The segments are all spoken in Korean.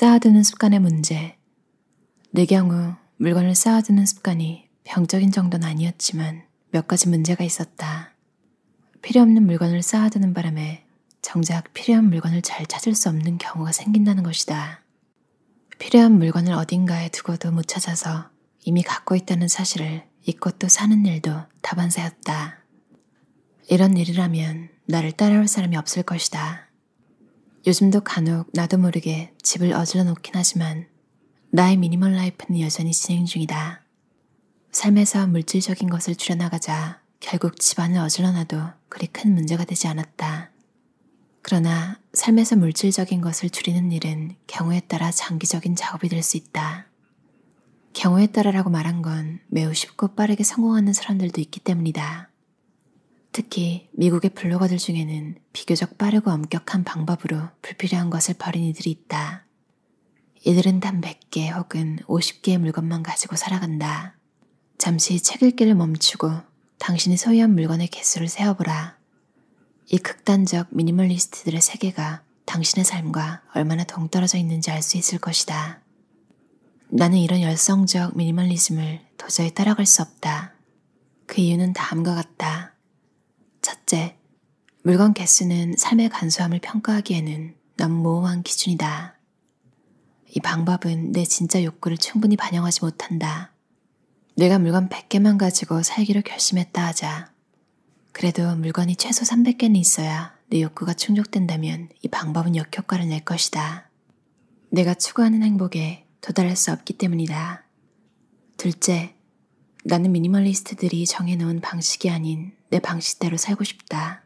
쌓아두는 습관의 문제. 내 경우 물건을 쌓아두는 습관이 병적인 정도는 아니었지만 몇 가지 문제가 있었다. 필요없는 물건을 쌓아두는 바람에 정작 필요한 물건을 잘 찾을 수 없는 경우가 생긴다는 것이다. 필요한 물건을 어딘가에 두고도 못 찾아서 이미 갖고 있다는 사실을 잊고 또 사는 일도 다반사였다. 이런 일이라면 나를 따라올 사람이 없을 것이다. 요즘도 간혹 나도 모르게 집을 어질러 놓긴 하지만 나의 미니멀 라이프는 여전히 진행 중이다. 삶에서 물질적인 것을 줄여나가자 결국 집안을 어질러놔도 그리 큰 문제가 되지 않았다. 그러나 삶에서 물질적인 것을 줄이는 일은 경우에 따라 장기적인 작업이 될 수 있다. 경우에 따라라고 말한 건 매우 쉽고 빠르게 성공하는 사람들도 있기 때문이다. 특히 미국의 블로거들 중에는 비교적 빠르고 엄격한 방법으로 불필요한 것을 버린 이들이 있다. 이들은 단 100개 혹은 50개의 물건만 가지고 살아간다. 잠시 책 읽기를 멈추고 당신이 소유한 물건의 개수를 세어보라. 이 극단적 미니멀리스트들의 세계가 당신의 삶과 얼마나 동떨어져 있는지 알 수 있을 것이다. 나는 이런 열성적 미니멀리즘을 도저히 따라갈 수 없다. 그 이유는 다음과 같다. 첫째, 물건 개수는 삶의 간소함을 평가하기에는 너무 모호한 기준이다. 이 방법은 내 진짜 욕구를 충분히 반영하지 못한다. 내가 물건 100개만 가지고 살기로 결심했다 하자. 그래도 물건이 최소 300개는 있어야 내 욕구가 충족된다면 이 방법은 역효과를 낼 것이다. 내가 추구하는 행복에 도달할 수 없기 때문이다. 둘째, 나는 미니멀리스트들이 정해놓은 방식이 아닌 내 방식대로 살고 싶다.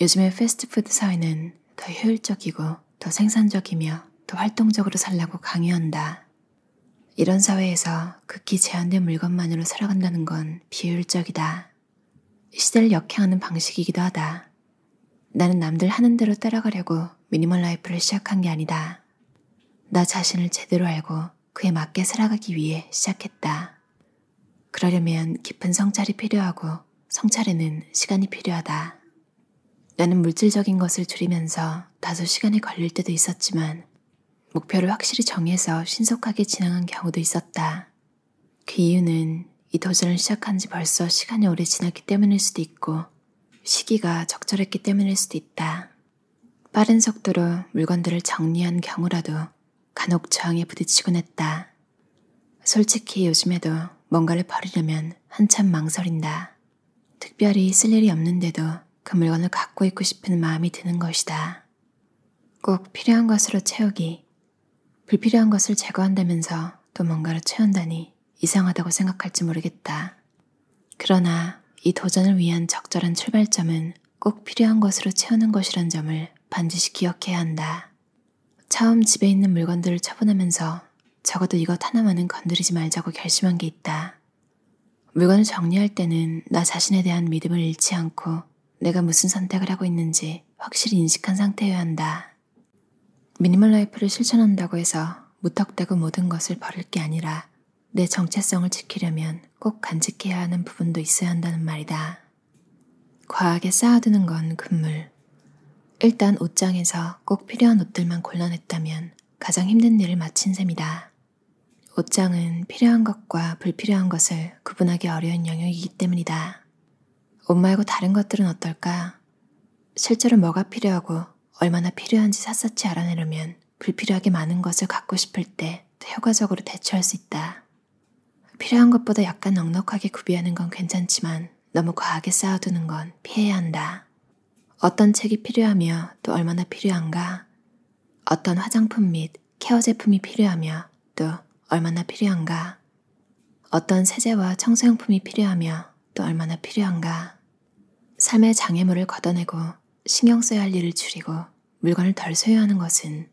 요즘의 패스트푸드 사회는 더 효율적이고 더 생산적이며 더 활동적으로 살라고 강요한다. 이런 사회에서 극히 제한된 물건만으로 살아간다는 건 비효율적이다. 시대를 역행하는 방식이기도 하다. 나는 남들 하는 대로 따라가려고 미니멀 라이프를 시작한 게 아니다. 나 자신을 제대로 알고 그에 맞게 살아가기 위해 시작했다. 그러려면 깊은 성찰이 필요하고 성찰에는 시간이 필요하다. 나는 물질적인 것을 줄이면서 다소 시간이 걸릴 때도 있었지만 목표를 확실히 정해서 신속하게 진행한 경우도 있었다. 그 이유는 이 도전을 시작한 지 벌써 시간이 오래 지났기 때문일 수도 있고 시기가 적절했기 때문일 수도 있다. 빠른 속도로 물건들을 정리한 경우라도 간혹 저항에 부딪히곤 했다. 솔직히 요즘에도 뭔가를 버리려면 한참 망설인다. 특별히 쓸 일이 없는데도 그 물건을 갖고 있고 싶은 마음이 드는 것이다. 꼭 필요한 것으로 채우기, 불필요한 것을 제거한다면서 또뭔가를 채운다니 이상하다고 생각할지 모르겠다. 그러나 이 도전을 위한 적절한 출발점은 꼭 필요한 것으로 채우는 것이란 점을 반드시 기억해야 한다. 처음 집에 있는 물건들을 처분하면서 적어도 이것 하나만은 건드리지 말자고 결심한 게 있다. 물건을 정리할 때는 나 자신에 대한 믿음을 잃지 않고 내가 무슨 선택을 하고 있는지 확실히 인식한 상태여야 한다. 미니멀 라이프를 실천한다고 해서 무턱대고 모든 것을 버릴 게 아니라 내 정체성을 지키려면 꼭 간직해야 하는 부분도 있어야 한다는 말이다. 과하게 쌓아두는 건 금물. 일단 옷장에서 꼭 필요한 옷들만 골라냈다면 가장 힘든 일을 마친 셈이다. 옷장은 필요한 것과 불필요한 것을 구분하기 어려운 영역이기 때문이다. 옷 말고 다른 것들은 어떨까? 실제로 뭐가 필요하고 얼마나 필요한지 샅샅이 알아내려면 불필요하게 많은 것을 갖고 싶을 때 효과적으로 대처할 수 있다. 필요한 것보다 약간 넉넉하게 구비하는 건 괜찮지만 너무 과하게 쌓아두는 건 피해야 한다. 어떤 책이 필요하며 또 얼마나 필요한가? 어떤 화장품 및 케어 제품이 필요하며 또 얼마나 필요한가, 어떤 세제와 청소용품이 필요하며 또 얼마나 필요한가, 삶의 장애물을 걷어내고 신경 써야 할 일을 줄이고 물건을 덜 소유하는 것은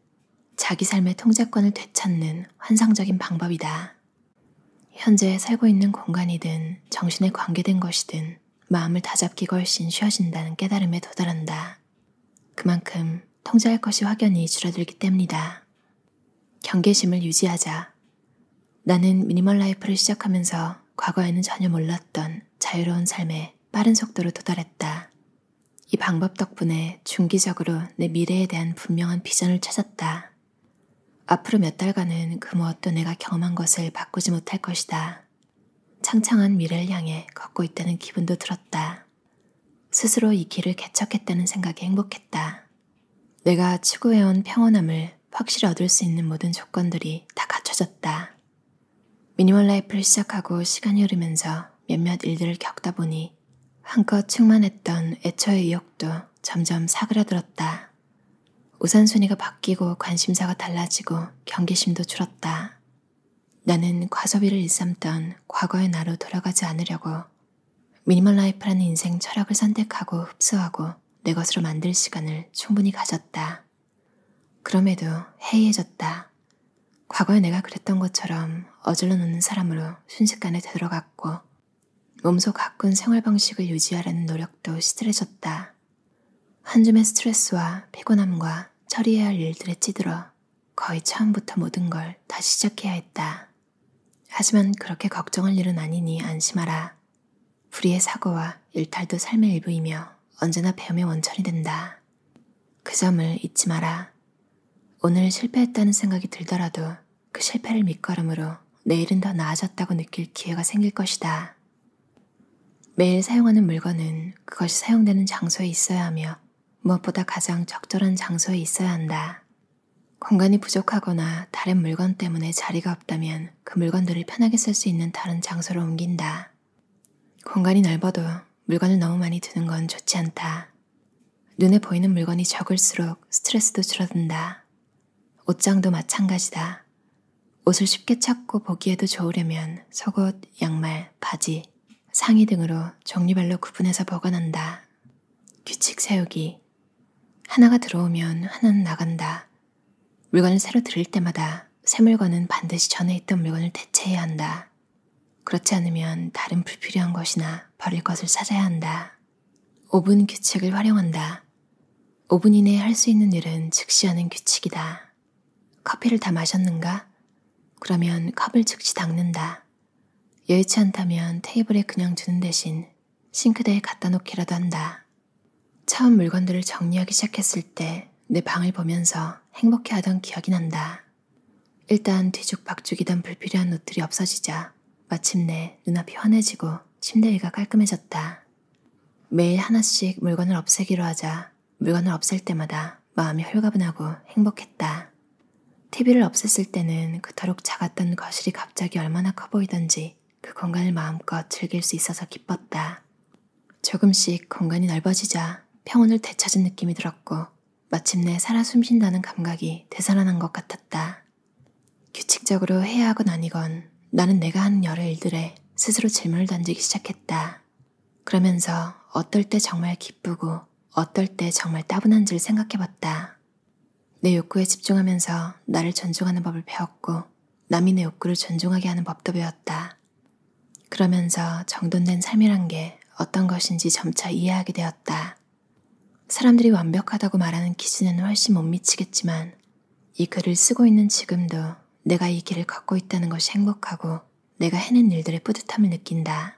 자기 삶의 통제권을 되찾는 환상적인 방법이다. 현재 살고 있는 공간이든 정신에 관계된 것이든 마음을 다잡기가 훨씬 쉬워진다는 깨달음에 도달한다. 그만큼 통제할 것이 확연히 줄어들기 때문이다. 경계심을 유지하자. 나는 미니멀 라이프를 시작하면서 과거에는 전혀 몰랐던 자유로운 삶에 빠른 속도로 도달했다. 이 방법 덕분에 중기적으로 내 미래에 대한 분명한 비전을 찾았다. 앞으로 몇 달간은 그 무엇도 내가 경험한 것을 바꾸지 못할 것이다. 창창한 미래를 향해 걷고 있다는 기분도 들었다. 스스로 이 길을 개척했다는 생각에 행복했다. 내가 추구해온 평온함을 확실히 얻을 수 있는 모든 조건들이 다 갖춰졌다. 미니멀 라이프를 시작하고 시간이 흐르면서 몇몇 일들을 겪다 보니 한껏 충만했던 애초의 의욕도 점점 사그라들었다. 우선순위가 바뀌고 관심사가 달라지고 경계심도 줄었다. 나는 과소비를 일삼던 과거의 나로 돌아가지 않으려고 미니멀 라이프라는 인생 철학을 선택하고 흡수하고 내 것으로 만들 시간을 충분히 가졌다. 그럼에도 해이해졌다. 과거에 내가 그랬던 것처럼 어질러 놓는 사람으로 순식간에 되돌아갔고 몸소 가꾼 생활 방식을 유지하려는 노력도 시들해졌다. 한 줌의 스트레스와 피곤함과 처리해야 할 일들에 찌들어 거의 처음부터 모든 걸 다시 시작해야 했다. 하지만 그렇게 걱정할 일은 아니니 안심하라. 불의의 사고와 일탈도 삶의 일부이며 언제나 배움의 원천이 된다. 그 점을 잊지 마라. 오늘 실패했다는 생각이 들더라도 그 실패를 밑거름으로 내일은 더 나아졌다고 느낄 기회가 생길 것이다. 매일 사용하는 물건은 그것이 사용되는 장소에 있어야 하며 무엇보다 가장 적절한 장소에 있어야 한다. 공간이 부족하거나 다른 물건 때문에 자리가 없다면 그 물건들을 편하게 쓸 수 있는 다른 장소로 옮긴다. 공간이 넓어도 물건을 너무 많이 두는 건 좋지 않다. 눈에 보이는 물건이 적을수록 스트레스도 줄어든다. 옷장도 마찬가지다. 옷을 쉽게 찾고 보기에도 좋으려면 속옷, 양말, 바지, 상의 등으로 종류별로 구분해서 보관한다. 규칙 세우기. 하나가 들어오면 하나는 나간다. 물건을 새로 들일 때마다 새 물건은 반드시 전에 있던 물건을 대체해야 한다. 그렇지 않으면 다른 불필요한 것이나 버릴 것을 찾아야 한다. 5분 규칙을 활용한다. 5분 이내에 할 수 있는 일은 즉시 하는 규칙이다. 커피를 다 마셨는가? 그러면 컵을 즉시 닦는다. 여의치 않다면 테이블에 그냥 두는 대신 싱크대에 갖다 놓기라도 한다. 처음 물건들을 정리하기 시작했을 때 내 방을 보면서 행복해하던 기억이 난다. 일단 뒤죽박죽이던 불필요한 옷들이 없어지자 마침내 눈앞이 환해지고 침대 위가 깔끔해졌다. 매일 하나씩 물건을 없애기로 하자 물건을 없앨 때마다 마음이 홀가분하고 행복했다. TV를 없앴을 때는 그토록 작았던 거실이 갑자기 얼마나 커 보이던지 그 공간을 마음껏 즐길 수 있어서 기뻤다. 조금씩 공간이 넓어지자 평온을 되찾은 느낌이 들었고 마침내 살아 숨쉰다는 감각이 되살아난 것 같았다. 규칙적으로 해야 하건 아니건 나는 내가 하는 여러 일들에 스스로 질문을 던지기 시작했다. 그러면서 어떨 때 정말 기쁘고 어떨 때 정말 따분한지를 생각해봤다. 내 욕구에 집중하면서 나를 존중하는 법을 배웠고 남이 내 욕구를 존중하게 하는 법도 배웠다. 그러면서 정돈된 삶이란 게 어떤 것인지 점차 이해하게 되었다. 사람들이 완벽하다고 말하는 기준에는 훨씬 못 미치겠지만 이 글을 쓰고 있는 지금도 내가 이 길을 걷고 있다는 것이 행복하고 내가 해낸 일들의 뿌듯함을 느낀다.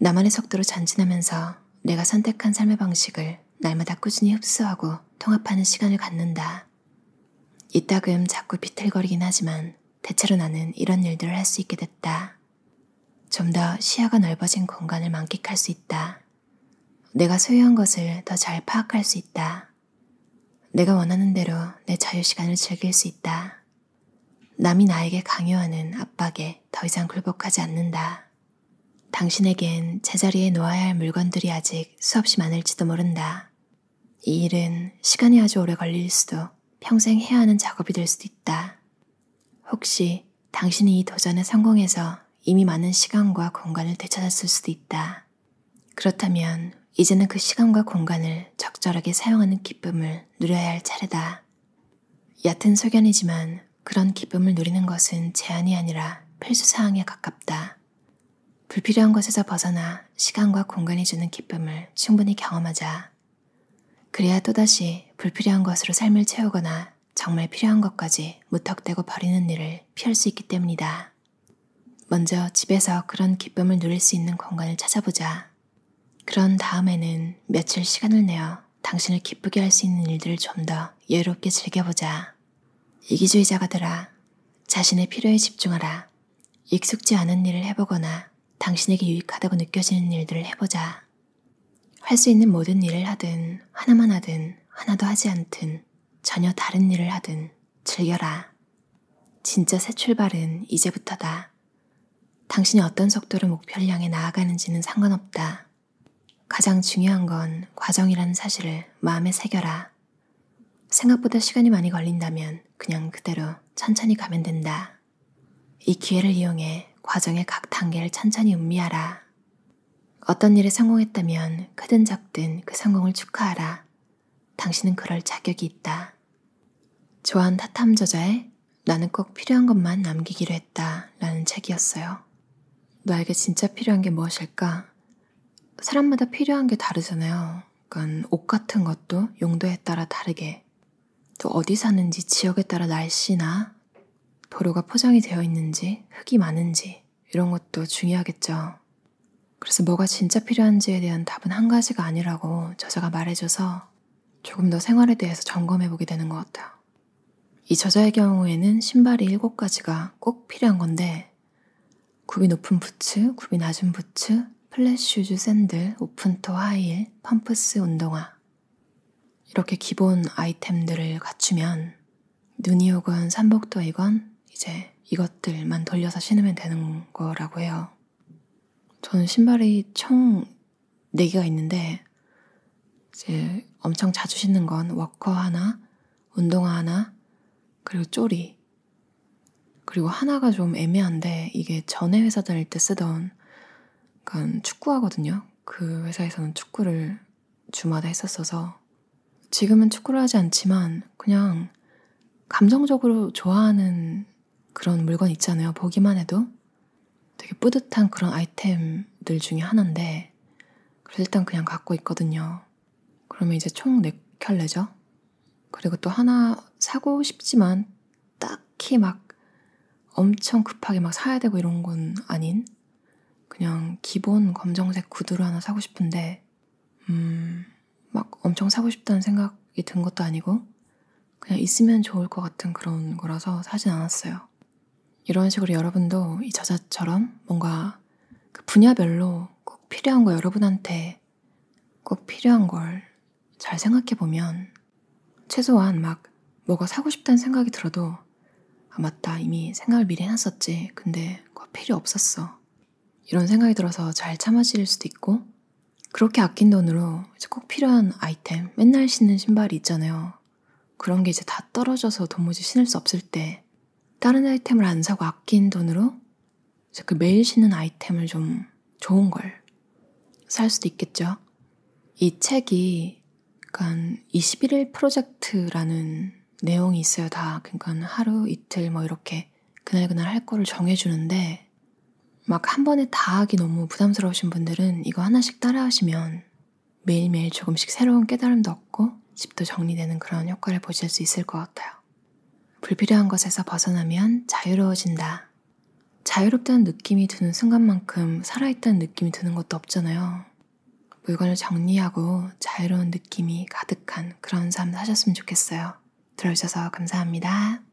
나만의 속도로 전진하면서 내가 선택한 삶의 방식을 날마다 꾸준히 흡수하고 통합하는 시간을 갖는다. 이따금 자꾸 비틀거리긴 하지만 대체로 나는 이런 일들을 할 수 있게 됐다. 좀 더 시야가 넓어진 공간을 만끽할 수 있다. 내가 소유한 것을 더 잘 파악할 수 있다. 내가 원하는 대로 내 자유시간을 즐길 수 있다. 남이 나에게 강요하는 압박에 더 이상 굴복하지 않는다. 당신에겐 제자리에 놓아야 할 물건들이 아직 수없이 많을지도 모른다. 이 일은 시간이 아주 오래 걸릴 수도 평생 해야 하는 작업이 될 수도 있다. 혹시 당신이 이 도전에 성공해서 이미 많은 시간과 공간을 되찾았을 수도 있다. 그렇다면 이제는 그 시간과 공간을 적절하게 사용하는 기쁨을 누려야 할 차례다. 얕은 소견이지만 그런 기쁨을 누리는 것은 제한이 아니라 필수사항에 가깝다. 불필요한 것에서 벗어나 시간과 공간이 주는 기쁨을 충분히 경험하자. 그래야 또다시 불필요한 것으로 삶을 채우거나 정말 필요한 것까지 무턱대고 버리는 일을 피할 수 있기 때문이다. 먼저 집에서 그런 기쁨을 누릴 수 있는 공간을 찾아보자. 그런 다음에는 며칠 시간을 내어 당신을 기쁘게 할 수 있는 일들을 좀 더 여유롭게 즐겨보자. 이기주의자가들아, 자신의 필요에 집중하라. 익숙지 않은 일을 해보거나 당신에게 유익하다고 느껴지는 일들을 해보자. 할수 있는 모든 일을 하든 하나만 하든 하나도 하지 않든 전혀 다른 일을 하든 즐겨라. 진짜 새 출발은 이제부터다. 당신이 어떤 속도로 목표를 향해 나아가는지는 상관없다. 가장 중요한 건 과정이라는 사실을 마음에 새겨라. 생각보다 시간이 많이 걸린다면 그냥 그대로 천천히 가면 된다. 이 기회를 이용해 과정의 각 단계를 천천히 음미하라. 어떤 일에 성공했다면 크든 작든 그 성공을 축하하라. 당신은 그럴 자격이 있다. 조한 타탐 저자의 나는 꼭 필요한 것만 남기기로 했다 라는 책이었어요. 너에게 진짜 필요한 게 무엇일까? 사람마다 필요한 게 다르잖아요. 그러니까 옷 같은 것도 용도에 따라 다르게 또 어디 사는지 지역에 따라 날씨나 도로가 포장이 되어 있는지 흙이 많은지 이런 것도 중요하겠죠. 그래서 뭐가 진짜 필요한지에 대한 답은 한 가지가 아니라고 저자가 말해줘서 조금 더 생활에 대해서 점검해보게 되는 것 같아요. 이 저자의 경우에는 신발이 7가지가 꼭 필요한 건데 굽이 높은 부츠, 굽이 낮은 부츠, 플랫슈즈 샌들, 오픈토 하이힐, 펌프스 운동화 이렇게 기본 아이템들을 갖추면 눈이 오건 산복도이건 이제 이것들만 돌려서 신으면 되는 거라고 해요. 저는 신발이 총 4개가 있는데, 이제 엄청 자주 신는 건 워커 하나, 운동화 하나, 그리고 쪼리. 그리고 하나가 좀 애매한데, 이게 전에 회사 다닐 때 쓰던, 그러 축구하거든요. 그 회사에서는 축구를 주마다 했었어서, 지금은 축구를 하지 않지만, 그냥 감정적으로 좋아하는 그런 물건 있잖아요. 보기만 해도. 되게 뿌듯한 그런 아이템들 중에 하나인데 그래서 일단 그냥 갖고 있거든요. 그러면 이제 총 네켤레죠 그리고 또 하나 사고 싶지만 딱히 막 엄청 급하게 막 사야 되고 이런 건 아닌 그냥 기본 검정색 구두를 하나 사고 싶은데 음, 막 엄청 사고 싶다는 생각이 든 것도 아니고 그냥 있으면 좋을 것 같은 그런 거라서 사진 않았어요. 이런 식으로 여러분도 이 저자처럼 뭔가 그 분야별로 꼭 필요한 거 여러분한테 꼭 필요한 걸 잘 생각해 보면 최소한 막 뭐가 사고 싶다는 생각이 들어도 아, 맞다. 이미 생각을 미리 해놨었지. 근데 꼭 필요 없었어. 이런 생각이 들어서 잘 참아질 수도 있고 그렇게 아낀 돈으로 이제 꼭 필요한 아이템, 맨날 신는 신발이 있잖아요. 그런 게 이제 다 떨어져서 도무지 신을 수 없을 때 다른 아이템을 안 사고 아낀 돈으로 이제 그 매일 신는 아이템을 좀 좋은 걸 살 수도 있겠죠. 이 책이 약간 21일 프로젝트라는 내용이 있어요. 다 그러니까 하루 이틀 뭐 이렇게 그날그날 할 거를 정해주는데 막 한 번에 다 하기 너무 부담스러우신 분들은 이거 하나씩 따라하시면 매일매일 조금씩 새로운 깨달음도 얻고 집도 정리되는 그런 효과를 보실 수 있을 것 같아요. 불필요한 것에서 벗어나면 자유로워진다. 자유롭다는 느낌이 드는 순간만큼 살아있다는 느낌이 드는 것도 없잖아요. 물건을 정리하고 자유로운 느낌이 가득한 그런 삶 사셨으면 좋겠어요. 들어주셔서 감사합니다.